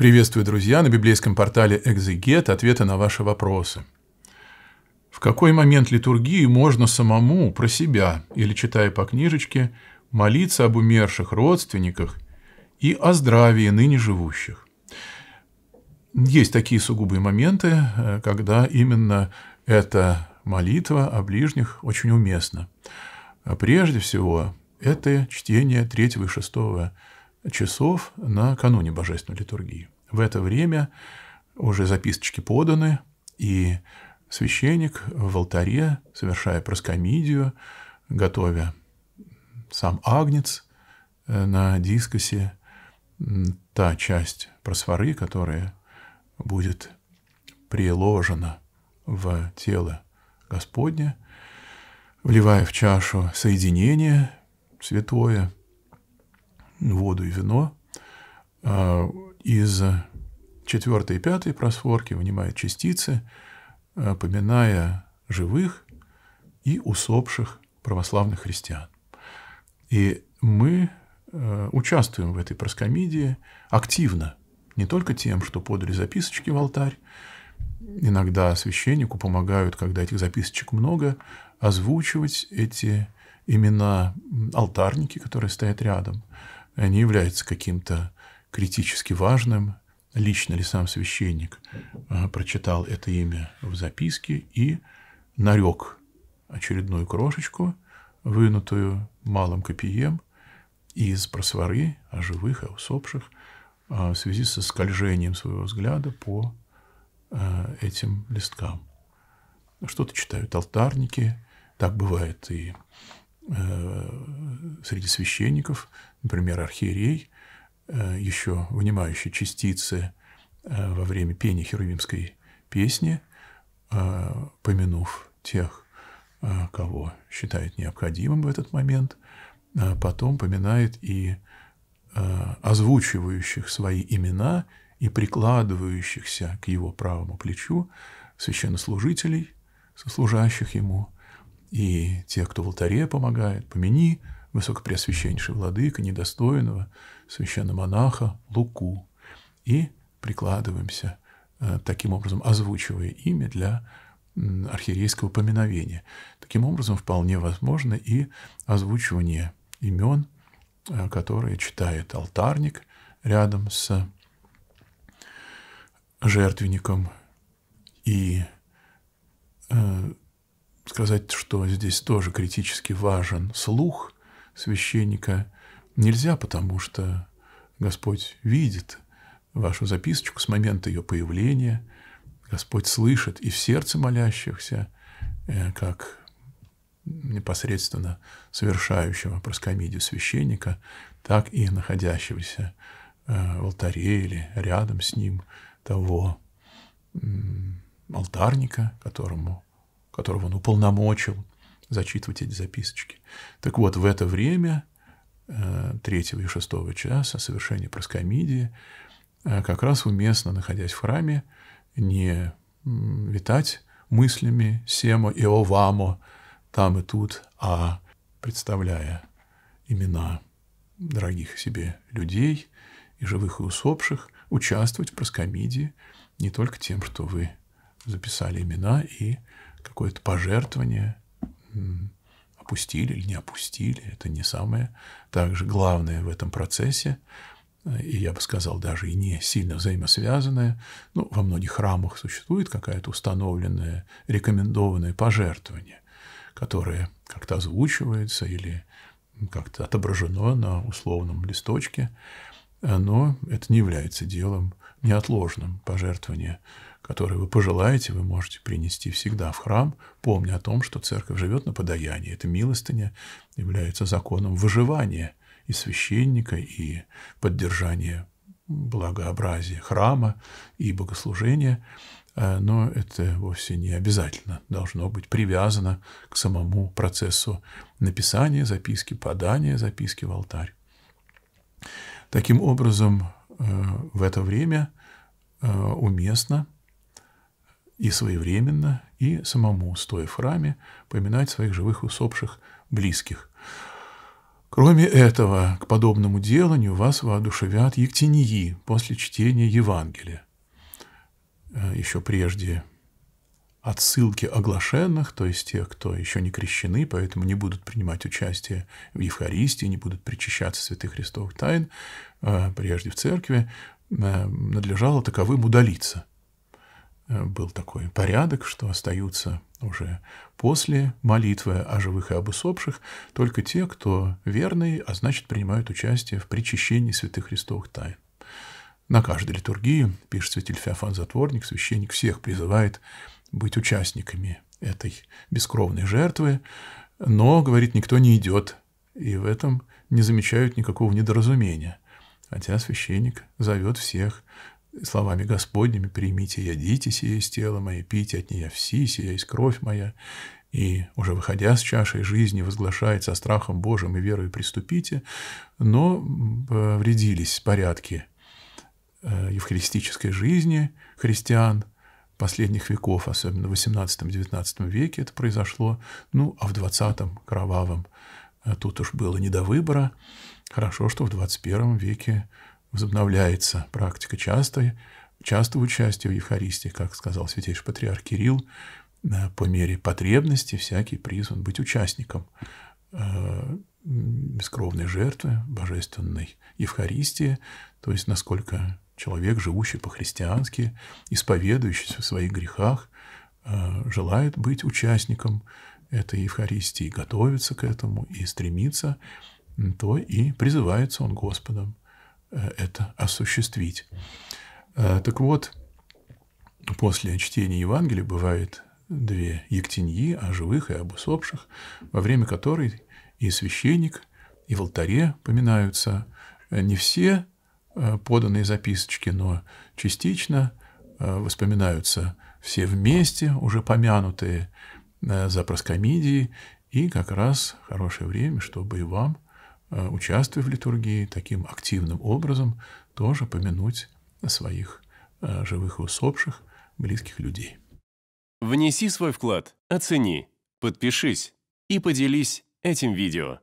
Приветствую, друзья, на библейском портале «Экзегет» ответы на ваши вопросы. В какой момент литургии можно самому, про себя или читая по книжечке, молиться об умерших родственниках и о здравии ныне живущих? Есть такие сугубые моменты, э, когда именно эта молитва о ближних очень уместна. А прежде всего, это чтение третьего и шестого часов накануне Божественной литургии. В это время уже записочки поданы, и священник в алтаре, совершая проскомидию, готовя сам агнец э, на дискосе, та часть просфоры, которая будет приложена в тело Господне, вливая в чашу соединение святое – воду и вино. А, из четвертой и пятой просфорки вынимает частицы, а, поминая живых и усопших православных христиан. И мы а, участвуем в этой проскомидии активно, не только тем, что подали записочки в алтарь, иногда священнику помогают, когда этих записочек много, озвучивать эти имена алтарники, которые стоят рядом, не является каким-то критически важным. Лично ли сам священник а, прочитал это имя в записке и нарек очередную крошечку, вынутую малым копием из просворы о а живых и а усопших в связи со скольжением своего взгляда по этим листкам. Что-то читают алтарники, так бывает и Э, среди священников, например, архиерей, э, еще вынимающий частицы э, во время пения херувимской песни, помянув тех, кого считает необходимым в этот момент, потом поминает и озвучивающих свои имена и прикладывающихся к его правому плечу священнослужителей, сослужащих ему – и тех, кто в алтаре помогает. Помяни высокопреосвященнейшего владыка, недостойного священномонаха Луку. И прикладываемся, э, таким образом озвучивая имя для архиерейского поминовения. Таким образом, вполне возможно и озвучивание имен, э, которые читает алтарник рядом с жертвенником и э, сказать, что здесь тоже критически важен слух священника нельзя, потому что Господь видит вашу записочку с момента ее появления, Господь слышит и в сердце молящихся, э, как непосредственно совершающего проскомидию священника, так и находящегося э, в алтаре или рядом с ним того алтарника, которому которого он уполномочил зачитывать эти записочки. Так вот, в это время, э, третьего и шестого часа, совершения проскомидии, э, как раз уместно, находясь в храме, не витать мыслями «семо» и «овамо» там и тут, а представляя имена дорогих себе людей и живых и усопших, участвовать в проскомидии не только тем, что вы записали имена и какое-то пожертвование опустили или не опустили, это не самое также главное в этом процессе, э, и я бы сказал, даже и не сильно взаимосвязанное. Ну, во многих храмах существует какая-то установленное рекомендованное пожертвование, которое как-то озвучивается или как-то отображено на условном листочке, э, но это не является делом неотложным пожертвования которые вы пожелаете, вы можете принести всегда в храм, помня о том, что церковь живет на подаянии. Это милостыня является законом выживания и священника, и поддержания благообразия храма и богослужения, э, но это вовсе не обязательно должно быть привязано к самому процессу написания записки, подания записки в алтарь. Таким образом, э, в это время э, уместно – и своевременно, и самому, стоя в храме, поминать своих живых усопших близких. Кроме этого, к подобному деланию вас воодушевят ектинии после чтения Евангелия. Э, еще прежде отсылки оглашенных, то есть тех, кто еще не крещены, поэтому не будут принимать участие в Евхаристии, не будут причащаться святых Христовых тайн, э, прежде в церкви, э, надлежало таковым удалиться. Э, был такой порядок, что остаются уже после молитвы о живых и об усопших только те, кто верный, а значит принимают участие в причащении святых Христовых тайн. На каждой литургии, пишет святитель Феофан Затворник, священник всех призывает быть участниками этой бескровной жертвы, но, говорит, никто не идет, и в этом не замечают никакого недоразумения, хотя священник зовет всех словами Господними «Примите, ядите сие из тела мое, пить от нее все, сие из кровь моя». И уже выходя с чашей жизни, возглашает со страхом Божьим и верою «Приступите», но э, вредились порядки э, евхаристической жизни христиан последних веков, особенно в XVIII-XIX веке это произошло, ну, а в XX кровавом э, тут уж было не до выбора. Хорошо, что в XXI веке возобновляется практика частой, частого участия в Евхаристии, как сказал святейший патриарх Кирилл, э, по мере потребности всякий призван быть участником э, бескровной жертвы, божественной Евхаристии, то есть насколько человек, живущий по-христиански, исповедующийся в своих грехах, э, желает быть участником этой Евхаристии, готовится к этому и стремится, то и призывается он Господом Э, это осуществить. Э, так вот, после чтения Евангелия бывают две ектеньи о живых и об усопших, во время которой и священник, и в алтаре поминаются э, не все поданные записочки, но частично воспоминаются все вместе, уже помянутые за проскомидии, и как раз хорошее время, чтобы и вам – Э, участвуя в литургии, таким активным образом тоже помянуть своих э, живых и усопших, близких людей. Внеси свой вклад, оцени, подпишись и поделись этим видео.